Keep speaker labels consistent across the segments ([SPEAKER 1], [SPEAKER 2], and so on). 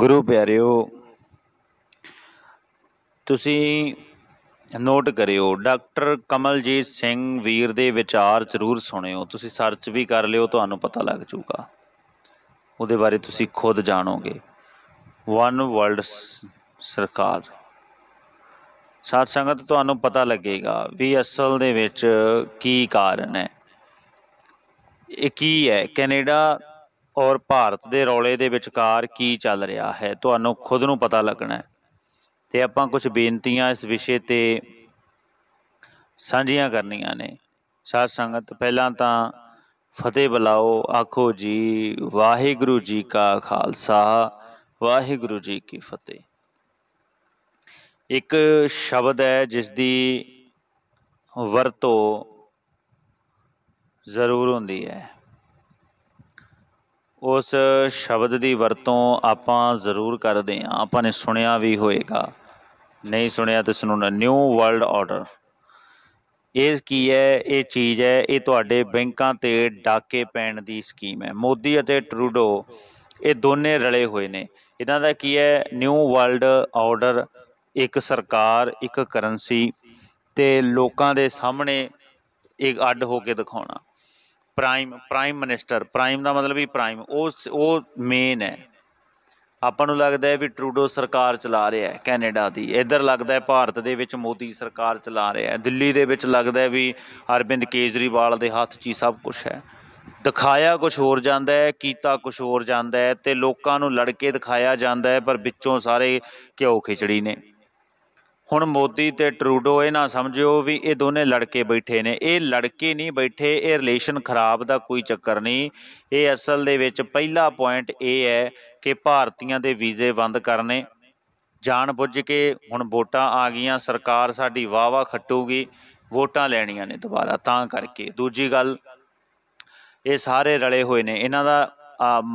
[SPEAKER 1] ਗੁਰੂ ਪਿਆਰਿਓ ਤੁਸੀਂ ਨੋਟ ਕਰਿਓ ਡਾਕਟਰ ਕਮਲਜੀਤ ਸਿੰਘ ਵੀਰ ਦੇ ਵਿਚਾਰ ਜ਼ਰੂਰ ਸੁਣਿਓ ਤੁਸੀਂ ਸਰਚ ਵੀ ਕਰ ਲਿਓ ਤੁਹਾਨੂੰ ਪਤਾ ਲੱਗ ਜਾਊਗਾ ਉਹਦੇ ਬਾਰੇ ਤੁਸੀਂ ਖੁਦ ਜਾਣੋਗੇ ਵਨ ਵਰਲਡ ਸਰਕਾਰ ਸਾਥ ਸੰਗਤ ਤੁਹਾਨੂੰ ਪਤਾ ਲੱਗੇਗਾ ਵੀ ਅਸਲ ਦੇ ਵਿੱਚ ਕੀ ਕਾਰਨ ਹੈ ਇਹ ਕੀ ਹੈ ਕੈਨੇਡਾ ਔਰ ਭਾਰਤ ਦੇ ਰੌਲੇ ਦੇ ਵਿਚਕਾਰ ਕੀ ਚੱਲ ਰਿਹਾ ਹੈ ਤੁਹਾਨੂੰ ਖੁਦ ਨੂੰ ਪਤਾ ਲੱਗਣਾ ਹੈ ਤੇ ਆਪਾਂ ਕੁਝ ਬੇਨਤੀਆਂ ਇਸ ਵਿਸ਼ੇ ਤੇ ਸਾਂਝੀਆਂ ਕਰਨੀਆਂ ਨੇ ਸਾਧ ਸੰਗਤ ਪਹਿਲਾਂ ਤਾਂ ਫਤਿਹ ਬੁਲਾਓ ਆਖੋ ਜੀ ਵਾਹਿਗੁਰੂ ਜੀ ਕਾ ਖਾਲਸਾ ਵਾਹਿਗੁਰੂ ਜੀ ਕੀ ਫਤਿਹ ਇੱਕ ਸ਼ਬਦ ਹੈ ਜਿਸ ਦੀ ਵਰਤੋਂ ਜ਼ਰੂਰ ਹੁੰਦੀ ਹੈ ਉਸ ਸ਼ਬਦ ਦੀ ਵਰਤੋਂ ਆਪਾਂ ਜ਼ਰੂਰ ਕਰਦੇ ਹਾਂ ਆਪਾਂ ਨੇ ਸੁਣਿਆ ਵੀ ਹੋਏਗਾ ਨਹੀਂ ਸੁਣਿਆ ਤਾਂ ਸੁਣੋ ਨਿਊ ਵਰਲਡ ਆਰਡਰ ਇਹ ਕੀ ਹੈ ਇਹ ਚੀਜ਼ ਹੈ ਇਹ ਤੁਹਾਡੇ ਬੈਂਕਾਂ ਤੇ ਡਾਕੇ ਪੈਣ ਦੀ ਸਕੀਮ ਹੈ ਮੋਦੀ ਅਤੇ ਟਰੂਡੋ ਇਹ ਦੋਨੇ ਰਲੇ ਹੋਏ ਨੇ ਇਹਨਾਂ ਦਾ ਕੀ ਹੈ ਨਿਊ ਵਰਲਡ ਆਰਡਰ ਇੱਕ ਸਰਕਾਰ ਇੱਕ ਕਰੰਸੀ ਤੇ ਲੋਕਾਂ ਦੇ ਸਾਹਮਣੇ ਇੱਕ ਅੱਡ ਹੋ ਕੇ ਦਿਖਾਉਣਾ ਪ੍ਰਾਈਮ ਪ੍ਰਾਈਮ ਮਿਨਿਸਟਰ ਪ੍ਰਾਈਮ ਦਾ ਮਤਲਬ ਹੀ ਪ੍ਰਾਈਮ ਉਹ ਉਹ ਮੇਨ ਹੈ ਆਪਾਂ ਨੂੰ ਲੱਗਦਾ ਹੈ ਵੀ ਟਰੂਡੋ ਸਰਕਾਰ ਚਲਾ ਰਿਹਾ ਹੈ ਕੈਨੇਡਾ ਦੀ ਇੱਧਰ ਲੱਗਦਾ ਹੈ ਭਾਰਤ ਦੇ ਵਿੱਚ ਮੋਦੀ ਸਰਕਾਰ ਚਲਾ ਰਿਹਾ ਹੈ ਦਿੱਲੀ ਦੇ ਵਿੱਚ ਲੱਗਦਾ ਹੈ ਵੀ ਅਰਵਿੰਦ ਕੇਜਰੀਵਾਲ ਦੇ ਹੱਥ 'ਚ ਹੀ ਸਭ ਕੁਝ ਹੈ ਦਿਖਾਇਆ ਕੁਝ ਹੋਰ ਜਾਂਦਾ ਹੈ ਕੀਤਾ ਕੁਝ ਹੋਰ ਜਾਂਦਾ ਹੈ ਤੇ ਲੋਕਾਂ ਨੂੰ ਲੜ ਕੇ ਦਿਖਾਇਆ ਜਾਂਦਾ ਹੈ ਪਰ ਵਿੱਚੋਂ ਸਾਰੇ ਘਿਓ ਖਿਚੜੀ ਨੇ ਹੁਣ ਮੋਦੀ ਤੇ ਟਰੂਡੋ ਇਹ ਨਾ ਸਮਝਿਓ ਵੀ ਇਹ ਦੋਨੇ ਲੜਕੇ ਬੈਠੇ ਨੇ ਇਹ ਲੜਕੇ ਨਹੀਂ ਬੈਠੇ ਇਹ ਰਿਲੇਸ਼ਨ ਖਰਾਬ ਦਾ ਕੋਈ ਚੱਕਰ ਨਹੀਂ ਇਹ ਅਸਲ ਦੇ ਵਿੱਚ ਪਹਿਲਾ ਪੁਆਇੰਟ ਇਹ ਹੈ ਕਿ ਭਾਰਤੀਆਂ ਦੇ ਵੀਜ਼ੇ ਬੰਦ ਕਰਨੇ ਜਾਣ ਬੁੱਝ ਕੇ ਹੁਣ ਵੋਟਾਂ ਆ ਗਈਆਂ ਸਰਕਾਰ ਸਾਡੀ ਵਾਵਾ ਖੱਟੂਗੀ ਵੋਟਾਂ ਲੈਣੀਆਂ ਨੇ ਦੁਬਾਰਾ ਤਾਂ ਕਰਕੇ ਦੂਜੀ ਗੱਲ ਇਹ ਸਾਰੇ ਰਲੇ ਹੋਏ ਨੇ ਇਹਨਾਂ ਦਾ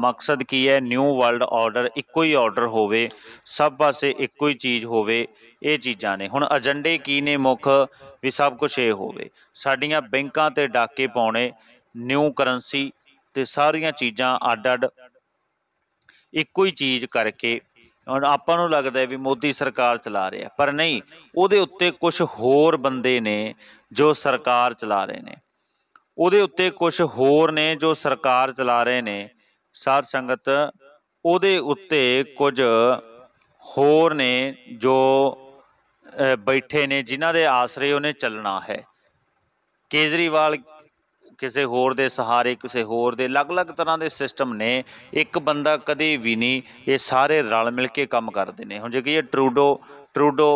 [SPEAKER 1] ਮਕਸਦ ਕੀ ਹੈ ਨਿਊ ਵਰਲਡ ਆਰਡਰ ਇੱਕੋ ਹੀ ਆਰਡਰ ਹੋਵੇ ਸਭ ਪਾਸੇ ਇੱਕੋ ਹੀ ਚੀਜ਼ ਹੋਵੇ ਇਹ ਚੀਜ਼ਾਂ ਨੇ ਹੁਣ ਏਜੰਡੇ ਕੀ ਨੇ ਮੁੱਖ ਵੀ ਸਭ ਕੁਝ ਇਹ ਹੋਵੇ ਸਾਡੀਆਂ ਬੈਂਕਾਂ ਤੇ ਡਾਕੇ ਪਾਉਣੇ ਨਿਊ ਕਰੰਸੀ ਤੇ ਸਾਰੀਆਂ ਚੀਜ਼ਾਂ ਅੱਡ-ਅੱਡ ਇੱਕੋ ਹੀ ਚੀਜ਼ ਕਰਕੇ ਹੁਣ ਆਪਾਂ ਨੂੰ ਲੱਗਦਾ ਵੀ ਮੋਦੀ ਸਰਕਾਰ ਚਲਾ ਰਿਹਾ ਪਰ ਨਹੀਂ ਉਹਦੇ ਉੱਤੇ ਕੁਝ ਹੋਰ ਬੰਦੇ ਨੇ ਜੋ ਸਰਕਾਰ ਚਲਾ ਰਹੇ ਨੇ ਉਹਦੇ ਉੱਤੇ ਕੁਝ ਹੋਰ ਨੇ ਜੋ ਸਰਕਾਰ ਚਲਾ ਰਹੇ ਨੇ ਸਾਧ ਸੰਗਤ ਉਹਦੇ ਉੱਤੇ ਕੁਝ ਹੋਰ ਨੇ ਜੋ ਬੈਠੇ ਨੇ ਜਿਨ੍ਹਾਂ ਦੇ ਆਸਰੇ ਉਹਨੇ ਚੱਲਣਾ ਹੈ ਕੇਜਰੀਵਾਲ ਕਿਸੇ ਹੋਰ ਦੇ ਸਹਾਰੇ ਕਿਸੇ ਹੋਰ ਦੇ ਅਲੱਗ-ਅਲੱਗ ਤਰ੍ਹਾਂ ਦੇ ਸਿਸਟਮ ਨੇ ਇੱਕ ਬੰਦਾ ਕਦੇ ਵੀ ਨਹੀਂ ਇਹ ਸਾਰੇ ਰਲ ਮਿਲ ਕੇ ਕੰਮ ਕਰਦੇ ਨੇ ਹੁਣ ਜੇ ਇਹ ਟਰੂਡੋ ਟਰੂਡੋ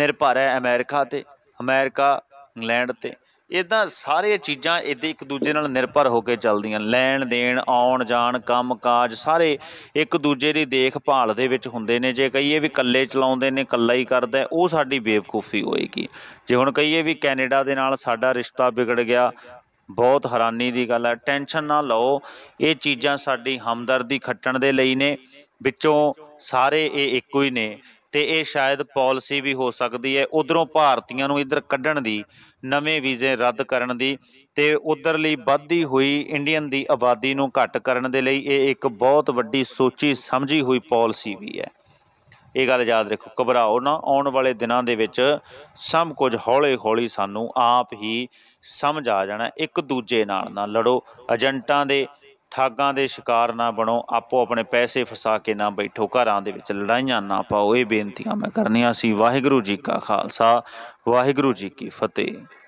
[SPEAKER 1] ਨਿਰਭਰ ਹੈ ਅਮਰੀਕਾ ਤੇ ਅਮਰੀਕਾ ਇੰਗਲੈਂਡ ਤੇ ਇਦਾਂ ਸਾਰੇ ਚੀਜ਼ਾਂ ਇਹਦੇ ਇੱਕ ਦੂਜੇ ਨਾਲ ਨਿਰਭਰ ਹੋ ਕੇ ਚੱਲਦੀਆਂ ਲੈਣ ਦੇਣ ਆਉਣ ਜਾਣ ਕੰਮ ਕਾਜ ਸਾਰੇ ਇੱਕ ਦੂਜੇ ਦੀ ਦੇਖਭਾਲ ਦੇ ਵਿੱਚ ਹੁੰਦੇ ਨੇ ਜੇ ਕਹੀਏ ਵੀ ਇਕੱਲੇ ਚਲਾਉਂਦੇ ਨੇ ਇਕੱਲਾ ਹੀ ਕਰਦਾ ਉਹ ਸਾਡੀ ਬੇਵਕੂਫੀ ਹੋਏਗੀ ਜੇ ਹੁਣ ਕਹੀਏ ਵੀ ਕੈਨੇਡਾ ਦੇ ਨਾਲ ਸਾਡਾ ਰਿਸ਼ਤਾ ਵਿਗੜ ਗਿਆ ਬਹੁਤ ਹੈਰਾਨੀ ਦੀ ਗੱਲ ਹੈ ਟੈਨਸ਼ਨ ਨਾ ਲਓ ਇਹ ਚੀਜ਼ਾਂ ਸਾਡੀ ਹਮਦਰਦੀ ਖੱਟਣ ਦੇ ਲਈ ਨੇ ਵਿੱਚੋਂ ਸਾਰੇ ਇਹ ਇੱਕੋ ਹੀ ਨੇ ਤੇ ਇਹ ਸ਼ਾਇਦ ਪਾਲਿਸੀ ਵੀ ਹੋ ਸਕਦੀ ਹੈ ਉਧਰੋਂ ਭਾਰਤੀਆਂ ਨੂੰ ਇੱਧਰ ਕੱਢਣ ਦੀ ਨਵੇਂ ਵੀਜ਼ੇ ਰੱਦ ਕਰਨ ਦੀ ਤੇ ਉਧਰਲੀ ਵੱਧਦੀ ਹੋਈ ਇੰਡੀਅਨ ਦੀ ਆਬਾਦੀ ਨੂੰ ਘਟ ਕਰਨ ਦੇ ਲਈ ਇਹ ਇੱਕ ਬਹੁਤ ਵੱਡੀ ਸੋਚੀ ਸਮਝੀ ਹੋਈ ਪਾਲਿਸੀ ਵੀ ਹੈ ਇਹ ਗੱਲ ਯਾਦ ਰੱਖੋ ਘਬਰਾਓ ਨਾ ਆਉਣ ਵਾਲੇ ਦਿਨਾਂ ਦੇ ਵਿੱਚ ਸਭ ਕੁਝ ਹੌਲੇ-ਹੌਲੀ ਸਾਨੂੰ ਆਪ ਹੀ ਸਮਝ ਆ ਜਾਣਾ ਇੱਕ ਦੂਜੇ ਨਾਲ ਨਾ ਲੜੋ ਏਜੰਟਾਂ ਦੇ ਠਾਗਾਂ ਦੇ ਸ਼ਿਕਾਰ ਨਾ ਬਣੋ ਆਪੋ ਆਪਣੇ ਪੈਸੇ ਫਸਾ ਕੇ ਨਾ ਬੈਠੋ ਘਰਾਂ ਦੇ ਵਿੱਚ ਲੜਾਈਆਂ ਨਾ ਪਾਓ ਇਹ ਬੇਨਤੀਆਂ ਮੈਂ ਕਰਨੀਆਂ ਸੀ ਵਾਹਿਗੁਰੂ ਜੀ ਕਾ ਖਾਲਸਾ ਵਾਹਿਗੁਰੂ ਜੀ ਕੀ ਫਤਿਹ